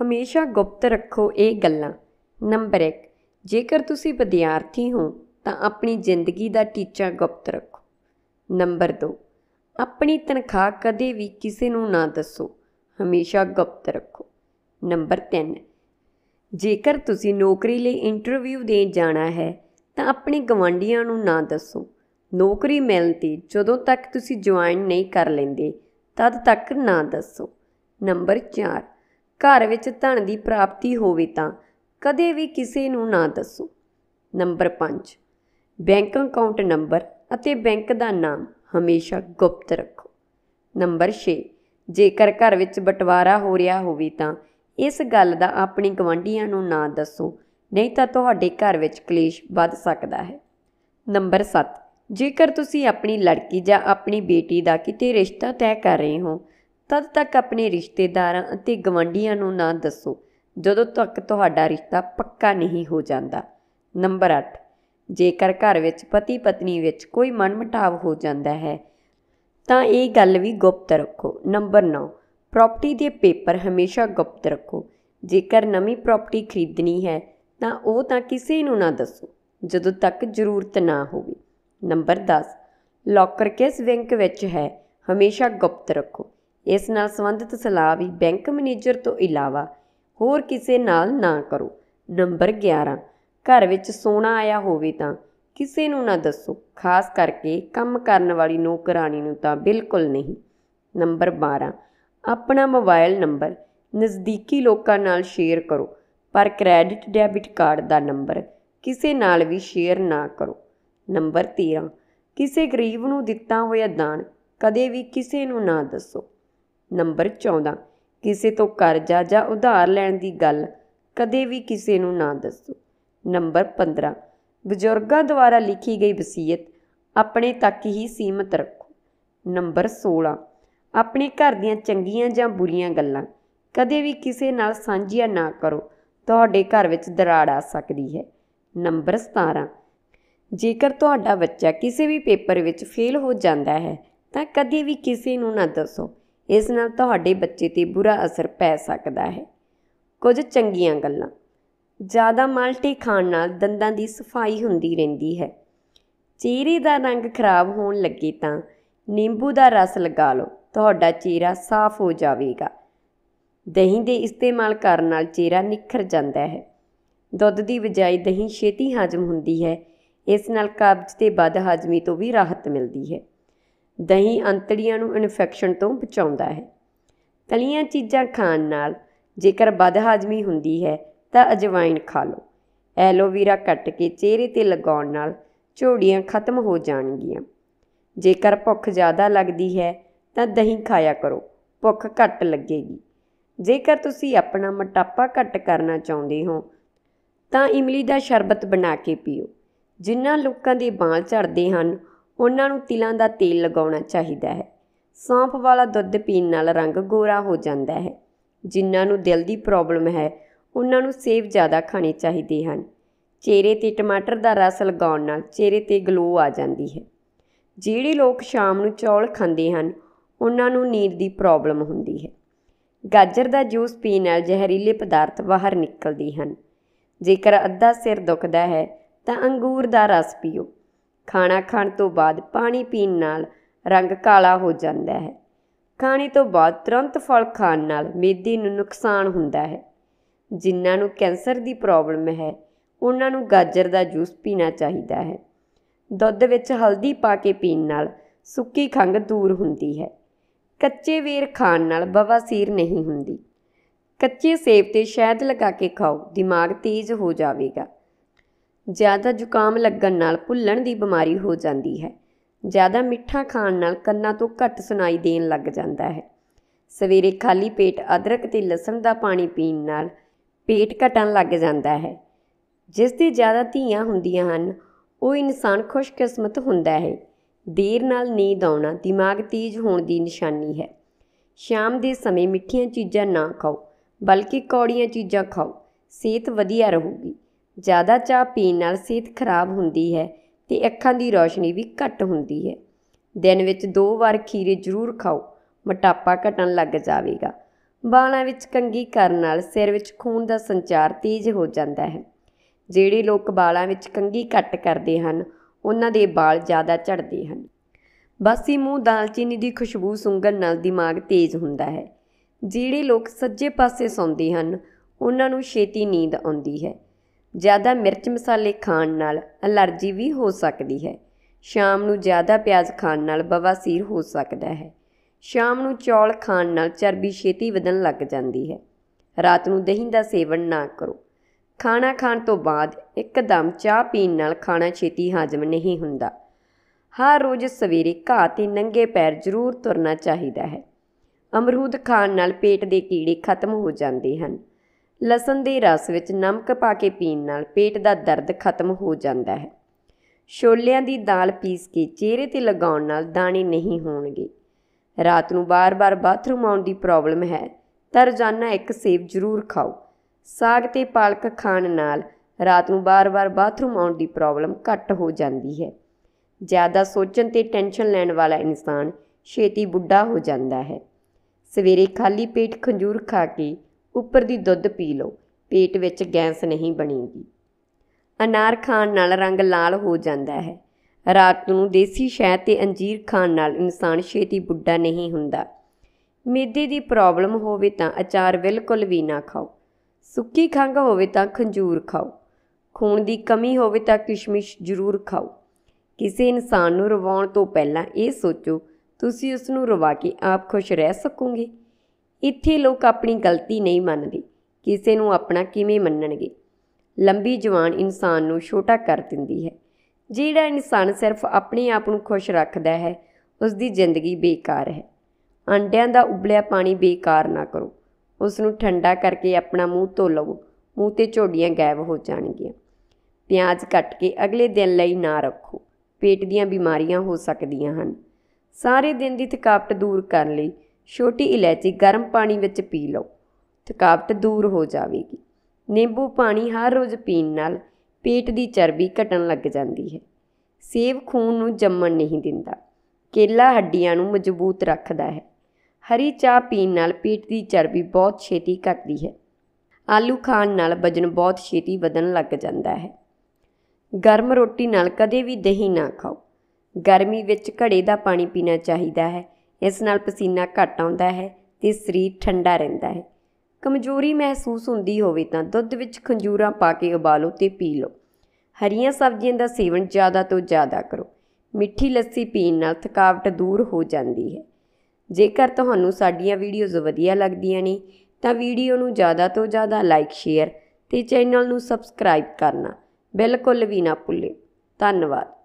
ਹਮੇਸ਼ਾ ਗੁਪਤ ਰੱਖੋ ਇਹ ਗੱਲਾਂ ਨੰਬਰ 1 ਜੇਕਰ ਤੁਸੀਂ ਵਿਦਿਆਰਥੀ ਹੋ ਤਾਂ ਆਪਣੀ ਜ਼ਿੰਦਗੀ ਦਾ ਟੀਚਾ ਗੁਪਤ ਰੱਖੋ ਨੰਬਰ 2 ਆਪਣੀ ਤਨਖਾਹ ਕਦੇ ਵੀ ਕਿਸੇ ਨੂੰ ਨਾ ਦੱਸੋ ਹਮੇਸ਼ਾ ਗੁਪਤ ਰੱਖੋ ਨੰਬਰ 3 ਜੇਕਰ ਤੁਸੀਂ ਨੌਕਰੀ ਲਈ ਇੰਟਰਵਿਊ ਦੇਣ ਜਾਣਾ ਹੈ ਤਾਂ ਆਪਣੇ ਗਵਾਂਢੀਆਂ ਨੂੰ ਨਾ ਦੱਸੋ ਨੌਕਰੀ ਮਿਲਣ ਤੇ ਜਦੋਂ ਤੱਕ ਤੁਸੀਂ ਜੁਆਇਨ ਨਹੀਂ ਕਰ ਲੈਂਦੇ ਤਦ ਤੱਕ ਨਾ ਦੱਸੋ ਨੰਬਰ 4 ਘਰ ਵਿੱਚ ਧਨ ਦੀ ਪ੍ਰਾਪਤੀ ਹੋਵੇ ਤਾਂ ਕਦੇ ਵੀ ਕਿਸੇ ਨੂੰ ਨਾ ਦੱਸੋ ਨੰਬਰ 5 ਬੈਂਕ ਅਕਾਊਂਟ ਨੰਬਰ ਅਤੇ ਬੈਂਕ ਦਾ ਨਾਮ ਹਮੇਸ਼ਾ ਗੁਪਤ ਰੱਖੋ ਨੰਬਰ 6 ਜੇਕਰ ਘਰ ਵਿੱਚ ਬਟਵਾਰਾ ਹੋ ਰਿਹਾ ਹੋਵੇ ਤਾਂ ਇਸ ਗੱਲ ਦਾ ਆਪਣੀ ਗਵਾਂਢੀਆਂ ਨੂੰ ਨਾ ਦੱਸੋ ਨਹੀਂ ਤਾਂ ਤੁਹਾਡੇ ਘਰ ਵਿੱਚ ਕਲੇਸ਼ ਵੱਧ ਸਕਦਾ ਹੈ ਨੰਬਰ 7 ਜੇਕਰ ਤੁਸੀਂ ਆਪਣੀ ਲੜਕੀ ਜਾਂ ਆਪਣੀ ਬੇਟੀ ਦਾ ਕਿਤੇ ਰਿਸ਼ਤਾ ਤੈਅ ਕਰ ਰਹੇ ਹੋ ਤਦ ਤੱਕ ਆਪਣੇ ਰਿਸ਼ਤੇਦਾਰਾਂ ਅਤੇ ਗਵੰਡੀਆਂ ਨੂੰ ਨਾ ਦੱਸੋ ਜਦੋਂ ਤੱਕ ਤੁਹਾਡਾ ਰਿਸ਼ਤਾ ਪੱਕਾ ਨਹੀਂ ਹੋ ਜਾਂਦਾ ਨੰਬਰ 8 ਜੇਕਰ ਘਰ ਵਿੱਚ ਪਤੀ ਪਤਨੀ ਵਿੱਚ ਕੋਈ ਮਨਮਟਾਵ ਹੋ ਜਾਂਦਾ ਹੈ ਤਾਂ ਇਹ ਗੱਲ ਵੀ ਗੁਪਤ ਰੱਖੋ ਨੰਬਰ 9 ਪ੍ਰਾਪਰਟੀ ਦੇ ਪੇਪਰ ਹਮੇਸ਼ਾ ਗੁਪਤ ਰੱਖੋ ਜੇਕਰ ਨਵੀਂ ਪ੍ਰਾਪਰਟੀ ਖਰੀਦਣੀ ਹੈ ਤਾਂ ਉਹ ਤਾਂ ਕਿਸੇ ਨੂੰ ਨਾ ਦੱਸੋ ਜਦੋਂ ਤੱਕ ਜ਼ਰੂਰਤ ਨਾ ਹੋਵੇ ਨੰਬਰ 10 ਲੋਕਰ ਕਿਸ ਬੈਂਕ ਵਿੱਚ ਹੈ ਹਮੇਸ਼ਾ ਗੁਪਤ ਰੱਖੋ ਇਸ ਨਾਲ ਸੰਬੰਧਿਤ ਸਲਾਹ ਵੀ ਬੈਂਕ ਮੈਨੇਜਰ ਤੋਂ ਇਲਾਵਾ ਹੋਰ ਕਿਸੇ ਨਾਲ ਨਾ ਕਰੋ ਨੰਬਰ 11 ਘਰ ਵਿੱਚ ਸੋਨਾ ਆਇਆ ਹੋਵੇ ਤਾਂ ਕਿਸੇ ਨੂੰ ਨਾ ਦੱਸੋ ਖਾਸ ਕਰਕੇ ਕੰਮ ਕਰਨ ਵਾਲੀ ਨੌਕਰਾਨੀ ਨੂੰ ਤਾਂ ਬਿਲਕੁਲ ਨਹੀਂ ਨੰਬਰ 12 ਆਪਣਾ ਮੋਬਾਈਲ ਨੰਬਰ ਨਜ਼ਦੀਕੀ ਲੋਕਾਂ ਨਾਲ ਸ਼ੇਅਰ ਕਰੋ ਪਰ ਕ੍ਰੈਡਿਟ ਡੈਬਿਟ ਕਾਰਡ ਦਾ ਨੰਬਰ ਕਿਸੇ ਨਾਲ ਵੀ ਸ਼ੇਅਰ ਨਾ ਕਰੋ ਨੰਬਰ 13 ਕਿਸੇ ਗਰੀਬ ਨੂੰ ਦਿੱਤਾ ਹੋਇਆ ਦਾਨ ਕਦੇ ਵੀ ਕਿਸੇ ਨੂੰ ਨਾ ਦੱਸੋ ਨੰਬਰ 14 ਕਿਸੇ ਤੋਂ ਕਰਜ਼ਾ ਜਾਂ ਉਧਾਰ ਲੈਣ ਦੀ ਗੱਲ ਕਦੇ ਵੀ ਕਿਸੇ ਨੂੰ ਨਾ ਦੱਸੋ ਨੰਬਰ 15 ਬਜ਼ੁਰਗਾਂ ਦੁਆਰਾ ਲਿਖੀ ਗਈ ਵਸੀਅਤ ਆਪਣੇ ਤੱਕ ਹੀ ਸੀਮਤ ਰੱਖੋ ਨੰਬਰ 16 ਆਪਣੇ ਘਰ ਦੀਆਂ ਚੰਗੀਆਂ ਜਾਂ ਬੁਰੀਆਂ ਗੱਲਾਂ ਕਦੇ ਵੀ ਕਿਸੇ ਨਾਲ ਸਾਂਝੀਆਂ ਨਾ ਕਰੋ ਤੁਹਾਡੇ ਘਰ ਵਿੱਚ ਦਰਾੜ ਆ ਸਕਦੀ ਹੈ ਨੰਬਰ 17 ਜੇਕਰ ਤੁਹਾਡਾ ਬੱਚਾ ਕਿਸੇ ਵੀ ਪੇਪਰ ਵਿੱਚ ਫੇਲ ਹੋ ਜਾਂਦਾ ਹੈ ਤਾਂ ਕਦੇ ਵੀ ਕਿਸੇ ਨੂੰ ਨਾ ਦੱਸੋ ਇਸ ਨਾਲ ਤੁਹਾਡੇ ਬੱਚੇ ਤੇ ਬੁਰਾ ਅਸਰ ਪੈ ਸਕਦਾ ਹੈ ਕੁਝ ਚੰਗੀਆਂ ਗੱਲਾਂ ਜ਼ਿਆਦਾ ਮਲਟੀ ਖਾਣ ਨਾਲ ਦੰਦਾਂ ਦੀ ਸਫਾਈ ਹੁੰਦੀ ਰਹਿੰਦੀ ਹੈ ਚਿਹਰੇ ਦਾ ਰੰਗ ਖਰਾਬ ਹੋਣ ਲੱਗੇ ਤਾਂ ਨਿੰਬੂ ਦਾ ਰਸ ਲਗਾ ਲਓ ਤੁਹਾਡਾ ਚਿਹਰਾ ਸਾਫ਼ ਹੋ ਜਾਵੇਗਾ ਦਹੀਂ ਦੇ ਇਸਤੇਮਾਲ ਕਰਨ ਨਾਲ ਚਿਹਰਾ ਨਿਖਰ ਜਾਂਦਾ ਹੈ ਦੁੱਧ ਦੀ ਬਜਾਏ ਦਹੀਂ ਛੇਤੀ ਹਜਮ ਹੁੰਦੀ ਹੈ ਇਸ ਨਾਲ ਕਬਜ਼ ਤੇ ਬਦ ਹਜਮੀ ਤੋਂ ਵੀ ਰਾਹਤ ਮਿਲਦੀ ਹੈ ਦਹੀਂ ਅੰਤੜੀਆਂ ਨੂੰ ਇਨਫੈਕਸ਼ਨ ਤੋਂ ਬਚਾਉਂਦਾ ਹੈ ਤਲੀਆਂ ਚੀਜ਼ਾਂ ਖਾਣ ਨਾਲ ਜੇਕਰ ਬਦਹਾਜ਼ਮੀ ਹੁੰਦੀ ਹੈ ਤਾਂ ਅਜਵਾਇਣ ਖਾ ਲਓ ਐਲੋਵੀਰਾ ਕੱਟ ਕੇ ਚਿਹਰੇ ਤੇ ਲਗਾਉਣ ਨਾਲ ਝੋੜੀਆਂ ਖਤਮ ਹੋ ਜਾਣਗੀਆਂ ਜੇਕਰ ਭੁੱਖ ਜ਼ਿਆਦਾ ਲੱਗਦੀ ਹੈ ਤਾਂ ਦਹੀਂ ਖਾਇਆ ਕਰੋ ਭੁੱਖ ਘੱਟ ਲੱਗੇਗੀ ਜੇਕਰ ਤੁਸੀਂ ਆਪਣਾ ਮੋਟਾਪਾ ਘੱਟ ਕਰਨਾ ਚਾਹੁੰਦੇ ਹੋ ਤਾਂ ਇਮਲੀ ਦਾ ਸ਼ਰਬਤ ਬਣਾ ਕੇ ਪੀਓ ਜਿਨ੍ਹਾਂ ਲੋਕਾਂ ਦੇ ਬਾਲ ਝੜਦੇ ਹਨ ਉਹਨਾਂ ਨੂੰ ਤਿਲਾਂ ਦਾ ਤੇਲ ਲਗਾਉਣਾ ਚਾਹੀਦਾ ਹੈ ਸੌਂਫ ਵਾਲਾ ਦੁੱਧ ਪੀਣ ਨਾਲ ਰੰਗ ਗੋਰਾ ਹੋ ਜਾਂਦਾ ਹੈ ਜਿਨ੍ਹਾਂ ਨੂੰ ਦਿਲ ਦੀ ਪ੍ਰੋਬਲਮ ਹੈ ਉਹਨਾਂ ਨੂੰ ਸੇਬ ਜ਼ਿਆਦਾ ਖਾਣੇ ਚਾਹੀਦੇ ਹਨ ਚਿਹਰੇ ਤੇ ਟਮਾਟਰ ਦਾ ਰਸ ਲਗਾਉਣ ਨਾਲ ਚਿਹਰੇ ਤੇ ਗਲੋ ਆ ਜਾਂਦੀ ਹੈ ਜਿਹੜੇ ਲੋਕ ਸ਼ਾਮ ਨੂੰ ਚੌਲ ਖਾਂਦੇ ਹਨ ਉਹਨਾਂ ਨੂੰ ਨੀਂਦ ਦੀ ਪ੍ਰੋਬਲਮ ਹੁੰਦੀ ਹੈ ਗਾਜਰ ਦਾ ਜੂਸ ਪੀਣ ਨਾਲ ਜ਼ਹਿਰੀਲੇ ਪਦਾਰਥ ਬਾਹਰ ਨਿਕਲਦੇ ਹਨ ਜੇਕਰ ਅੱਧਾ ਸਿਰ ਦੁਖਦਾ ਹੈ ਤਾਂ ਅੰਗੂਰ ਦਾ ਰਸ ਪੀਓ ਖਾਣਾ ਖਾਣ ਤੋਂ ਬਾਅਦ ਪਾਣੀ ਪੀਣ ਨਾਲ ਰੰਗ ਕਾਲਾ ਹੋ ਜਾਂਦਾ ਹੈ ਖਾਣੇ ਤੋਂ ਬਾਅਦ ਤੁਰੰਤ ਫਲ ਖਾਣ ਨਾਲ ਮੇਦੀ ਨੂੰ ਨੁਕਸਾਨ ਹੁੰਦਾ ਹੈ ਜਿਨ੍ਹਾਂ ਨੂੰ ਕੈਂਸਰ ਦੀ ਪ੍ਰੋਬਲਮ ਹੈ ਉਹਨਾਂ ਨੂੰ ਗਾਜਰ ਦਾ ਜੂਸ ਪੀਣਾ ਚਾਹੀਦਾ ਹੈ ਦੁੱਧ ਵਿੱਚ ਹਲਦੀ ਪਾ ਕੇ ਪੀਣ ਨਾਲ ਸੁੱਕੀ ਖੰਗ ਦੂਰ ਹੁੰਦੀ ਹੈ ਕੱਚੇ ਵੇਰ ਖਾਣ ਨਾਲ ਬਵਾਸੀਰ ਨਹੀਂ ਹੁੰਦੀ ਕੱਚੇ ਸੇਬ ਤੇ ਸ਼ਹਿਦ ਲਗਾ ਕੇ ਖਾਓ ਦਿਮਾਗ ਤੇਜ਼ ਹੋ ਜਾਵੇਗਾ ਜ਼ਿਆਦਾ ਜ਼ੁਕਾਮ ਲੱਗਣ ਨਾਲ ਭੁੱਲਣ ਦੀ ਬਿਮਾਰੀ ਹੋ ਜਾਂਦੀ ਹੈ ਜ਼ਿਆਦਾ ਮਿੱਠਾ ਖਾਣ ਨਾਲ ਕੰਨਾਂ ਤੋਂ ਘੱਟ ਸੁਣਾਈ ਦੇਣ ਲੱਗ ਜਾਂਦਾ ਹੈ ਸਵੇਰੇ ਖਾਲੀ ਪੇਟ ਅਦਰਕ ਤੇ ਲਸਣ ਦਾ ਪਾਣੀ ਪੀਣ ਨਾਲ ਪੇਟ ਘਟਣ ਲੱਗ ਜਾਂਦਾ ਹੈ ਜਿਸ ਦੀ ਜ਼ਿਆਦਾ ਧੀਆਂ ਹੁੰਦੀਆਂ ਹਨ ਉਹ ਇਨਸਾਨ ਖੁਸ਼ਕਿਸਮਤ ਹੁੰਦਾ ਹੈ ਦੇਰ ਨਾਲ ਨੀਂਦ ਆਉਣਾ ਦਿਮਾਗ ਤੇਜ਼ ਹੋਣ ਦੀ ਨਿਸ਼ਾਨੀ ਹੈ ਸ਼ਾਮ ਦੇ ਸਮੇਂ ਮਿੱਠੀਆਂ ਚੀਜ਼ਾਂ ਨਾ ਖਾਓ ਬਲਕਿ ਕੌੜੀਆਂ ਚੀਜ਼ਾਂ ਖਾਓ ਸਿਹਤ ਵਧੀਆ ਰਹੂਗੀ ਜ਼ਿਆਦਾ ਚਾਹ ਪੀਣ ਨਾਲ ਸਿਹਤ ਖਰਾਬ ਹੁੰਦੀ ਹੈ ਤੇ ਅੱਖਾਂ ਦੀ ਰੌਸ਼ਨੀ ਵੀ ਘੱਟ ਹੁੰਦੀ ਹੈ ਦਿਨ ਵਿੱਚ ਦੋ ਵਾਰ ਖੀਰੇ ਜ਼ਰੂਰ ਖਾਓ ਮੋਟਾਪਾ ਘਟਣ ਲੱਗ ਜਾਵੇਗਾ ਵਾਲਾਂ ਵਿੱਚ ਕੰਗੀ ਕਰਨ ਨਾਲ ਸਿਰ ਵਿੱਚ ਖੂਨ ਦਾ ਸੰਚਾਰ ਤੇਜ਼ ਹੋ ਜਾਂਦਾ ਹੈ ਜਿਹੜੇ ਲੋਕ ਵਾਲਾਂ ਵਿੱਚ ਕੰਗੀ ਘੱਟ ਕਰਦੇ ਹਨ ਉਹਨਾਂ ਦੇ ਵਾਲ ਜ਼ਿਆਦਾ ਝੜਦੇ ਹਨ ਬਾਸੀ ਮੂੰਹ ਦਾਲਚੀਨੀ ਦੀ ਖੁਸ਼ਬੂ ਸੁੰਘਣ ਨਾਲ ਦਿਮਾਗ ਤੇਜ਼ ਹੁੰਦਾ ਹੈ ਜਿਹੜੇ ਲੋਕ ਸੱਜੇ ਪਾਸੇ ਸੌਂਦੇ ਹਨ ਉਹਨਾਂ ਨੂੰ ਛੇਤੀ ਨੀਂਦ ਆਉਂਦੀ ਹੈ ਜ਼ਿਆਦਾ ਮਿਰਚ ਮਸਾਲੇ ਖਾਣ ਨਾਲ ਅਲਰਜੀ ਵੀ ਹੋ ਸਕਦੀ ਹੈ ਸ਼ਾਮ ਨੂੰ ਜ਼ਿਆਦਾ ਪਿਆਜ਼ ਖਾਣ ਨਾਲ ਬਵਾਸੀਰ ਹੋ ਸਕਦਾ ਹੈ ਸ਼ਾਮ ਨੂੰ ਚੌਲ ਖਾਣ ਨਾਲ ਚਰਬੀ ਛੇਤੀ ਵਧਣ ਲੱਗ ਜਾਂਦੀ ਹੈ ਰਾਤ ਨੂੰ ਦਹੀਂ ਦਾ ਸੇਵਨ ਨਾ ਕਰੋ ਖਾਣਾ ਖਾਣ ਤੋਂ ਬਾਅਦ ਇੱਕਦਮ ਚਾਹ ਪੀਣ ਨਾਲ ਖਾਣਾ ਛੇਤੀ ਹਾਜ਼ਮ ਨਹੀਂ ਹੁੰਦਾ ਹਰ ਰੋਜ਼ ਸਵੇਰੇ ਘਾਹ ਤੇ ਨੰਗੇ ਪੈਰ ਜ਼ਰੂਰ ਤੁਰਨਾ ਚਾਹੀਦਾ ਹੈ ਅਮਰੂਦ ਖਾਣ ਨਾਲ ਪੇਟ ਦੇ ਕੀੜੇ ਖਤਮ ਹੋ ਜਾਂਦੇ ਹਨ ਲਸਣ ਦੇ ਰਸ ਵਿੱਚ ਨਮਕ ਪਾ ਕੇ ਪੀਣ ਨਾਲ ਪੇਟ ਦਾ ਦਰਦ ਖਤਮ ਹੋ ਜਾਂਦਾ ਹੈ ਛੋਲਿਆਂ ਦੀ ਦਾਲ ਪੀਸ ਕੇ ਚਿਹਰੇ ਤੇ ਲਗਾਉਣ ਨਾਲ ਦਾਣੇ ਨਹੀਂ ਹੋਣਗੇ ਰਾਤ ਨੂੰ ਬਾਰ-ਬਾਰ ਬਾਥਰੂਮ ਆਉਣ ਦੀ ਪ੍ਰੋਬਲਮ ਹੈ ਤਾਂ ਰੋਜ਼ਾਨਾ ਇੱਕ ਸੇਬ ਜ਼ਰੂਰ ਖਾਓ ਸਾਗ ਤੇ ਪਾਲਕ ਖਾਣ ਨਾਲ ਰਾਤ ਨੂੰ ਬਾਰ-ਬਾਰ ਬਾਥਰੂਮ ਆਉਣ ਦੀ ਪ੍ਰੋਬਲਮ ਘੱਟ ਹੋ ਜਾਂਦੀ ਹੈ ਜ਼ਿਆਦਾ ਸੋਚਣ ਤੇ ਟੈਨਸ਼ਨ ਲੈਣ ਵਾਲਾ ਇਨਸਾਨ ਛੇਤੀ ਬੁੱਢਾ ਹੋ ਜਾਂਦਾ ਹੈ ਸਵੇਰੇ ਖਾਲੀ ਪੇਟ ਖੰਜੂਰ ਖਾ ਕੇ ਉੱਪਰ ਦੀ ਦੁੱਧ ਪੀ ਲਓ ਪੇਟ ਵਿੱਚ ਗੈਸ ਨਹੀਂ ਬਣੇਗੀ ਅਨਾਰ ਖਾਣ ਨਾਲ ਰੰਗ ਲਾਲ ਹੋ ਜਾਂਦਾ ਹੈ ਰਾਤ ਨੂੰ ਦੇਸੀ ਸ਼ਹਿਦ ਤੇ ਅੰਜੀਰ ਖਾਣ ਨਾਲ ਇਨਸਾਨ ਛੇਤੀ ਬੁੱਢਾ ਨਹੀਂ ਹੁੰਦਾ ਮੇਦੇ ਦੀ ਪ੍ਰੋਬਲਮ ਹੋਵੇ ਤਾਂ ਅਚਾਰ ਬਿਲਕੁਲ ਵੀ ਨਾ ਖਾਓ ਸੁੱਕੀ ਖੰਘ ਹੋਵੇ ਤਾਂ ਖੰਜੂਰ ਖਾਓ ਖੂਨ ਦੀ ਕਮੀ ਹੋਵੇ ਤਾਂ ਕਿਸ਼ਮਿਸ਼ ਜ਼ਰੂਰ ਖਾਓ ਕਿਸੇ ਇਨਸਾਨ ਨੂੰ ਰਵਾਉਣ ਤੋਂ ਪਹਿਲਾਂ ਇਹ ਸੋਚੋ ਤੁਸੀਂ ਉਸ ਨੂੰ ਰਵਾ ਕੇ ਆਪ ਖੁਸ਼ ਰਹਿ ਸਕੋਗੇ ਇੱਥੇ ਲੋਕ ਆਪਣੀ ਗਲਤੀ ਨਹੀਂ ਮੰਨਦੇ ਕਿਸੇ ਨੂੰ ਆਪਣਾ ਕਿਵੇਂ ਮੰਨਣਗੇ ਲੰਬੀ ਜਵਾਨ ਇਨਸਾਨ ਨੂੰ ਛੋਟਾ ਕਰ ਦਿੰਦੀ ਹੈ ਜਿਹੜਾ ਇਨਸਾਨ ਸਿਰਫ ਆਪਣੇ ਆਪ ਨੂੰ ਖੁਸ਼ ਰੱਖਦਾ ਹੈ ਉਸ ਦੀ ਜ਼ਿੰਦਗੀ ਬੇਕਾਰ ਹੈ ਅੰਡਿਆਂ ਦਾ ਉਬਲਿਆ ਪਾਣੀ ਬੇਕਾਰ ਨਾ ਕਰੋ ਉਸ ਨੂੰ ਠੰਡਾ ਕਰਕੇ ਆਪਣਾ ਮੂੰਹ ਧੋ ਲਵੋ ਮੂੰਹ ਤੇ ਝੋਡੀਆਂ ਗਾਇਬ ਹੋ ਜਾਣਗੀਆਂ ਪਿਆਜ਼ ਕੱਟ ਕੇ ਅਗਲੇ ਦਿਨ ਲਈ ਨਾ ਰੱਖੋ ਪੇਟ ਦੀਆਂ ਬਿਮਾਰੀਆਂ ਹੋ ਸਕਦੀਆਂ ਹਨ ਸਾਰੇ ਦਿਨ ਦੀ ਥਕਾਵਟ ਦੂਰ ਕਰਨ ਲਈ ਛੋਟੀ ਇਲਾਇਚੀ ਗਰਮ ਪਾਣੀ ਵਿੱਚ ਪੀ ਲਓ ਥਕਾਵਟ ਦੂਰ ਹੋ ਜਾਵੇਗੀ ਨਿੰਬੂ ਪਾਣੀ ਹਰ ਰੋਜ਼ ਪੀਣ ਨਾਲ ਪੇਟ ਦੀ ਚਰਬੀ ਘਟਣ ਲੱਗ ਜਾਂਦੀ ਹੈ ਸੇਬ ਖੂਨ ਨੂੰ ਜੰਮਣ ਨਹੀਂ ਦਿੰਦਾ ਕੇਲਾ ਹੱਡੀਆਂ ਨੂੰ ਮਜ਼ਬੂਤ ਰੱਖਦਾ ਹੈ ਹਰੀ ਚਾਹ ਪੀਣ ਨਾਲ ਪੇਟ ਦੀ ਚਰਬੀ ਬਹੁਤ ਛੇਤੀ ਘਟਦੀ ਹੈ ਆਲੂ ਖਾਣ ਨਾਲ ਵਜਨ ਬਹੁਤ ਛੇਤੀ ਵਧਣ ਲੱਗ ਜਾਂਦਾ ਹੈ ਗਰਮ ਰੋਟੀ ਨਾਲ ਕਦੇ ਵੀ ਦਹੀਂ ਨਾ ਖਾਓ ਗਰਮੀ ਵਿੱਚ ਘੜੇ ਦਾ ਪਾਣੀ ਪੀਣਾ ਚਾਹੀਦਾ ਹੈ ਇਸ ਨਾਲ ਪਸੀਨਾ ਘਟ ਆਉਂਦਾ ਹੈ ਤੇ ਸਰੀਰ ਠੰਡਾ ਰਹਿੰਦਾ ਹੈ ਕਮਜ਼ੋਰੀ ਮਹਿਸੂਸ ਹੁੰਦੀ ਹੋਵੇ ਤਾਂ ਦੁੱਧ ਵਿੱਚ ਖੰਜੂਰਾ ਪਾ ਕੇ ਉਬਾਲੋ ਤੇ ਪੀ ਲਓ ਹਰੀਆਂ ਸਬਜ਼ੀਆਂ ਦਾ ਸੇਵਨ ਜ਼ਿਆਦਾ ਤੋਂ ਜ਼ਿਆਦਾ ਕਰੋ ਮਿੱਠੀ ਲੱਸੀ ਪੀਣ ਨਾਲ ਥਕਾਵਟ ਦੂਰ ਹੋ ਜਾਂਦੀ ਹੈ ਜੇਕਰ ਤੁਹਾਨੂੰ ਸਾਡੀਆਂ ਵੀਡੀਓਜ਼ ਵਧੀਆ ਲੱਗਦੀਆਂ ਨੇ ਤਾਂ ਵੀਡੀਓ ਨੂੰ ਜ਼ਿਆਦਾ ਤੋਂ ਜ਼ਿਆਦਾ ਲਾਈਕ ਸ਼ੇਅਰ ਤੇ ਚੈਨਲ ਨੂੰ ਸਬਸਕ੍ਰਾਈਬ ਕਰਨਾ ਬਿਲਕੁਲ ਵੀ ਨਾ ਭੁੱਲੇ ਧੰਨਵਾਦ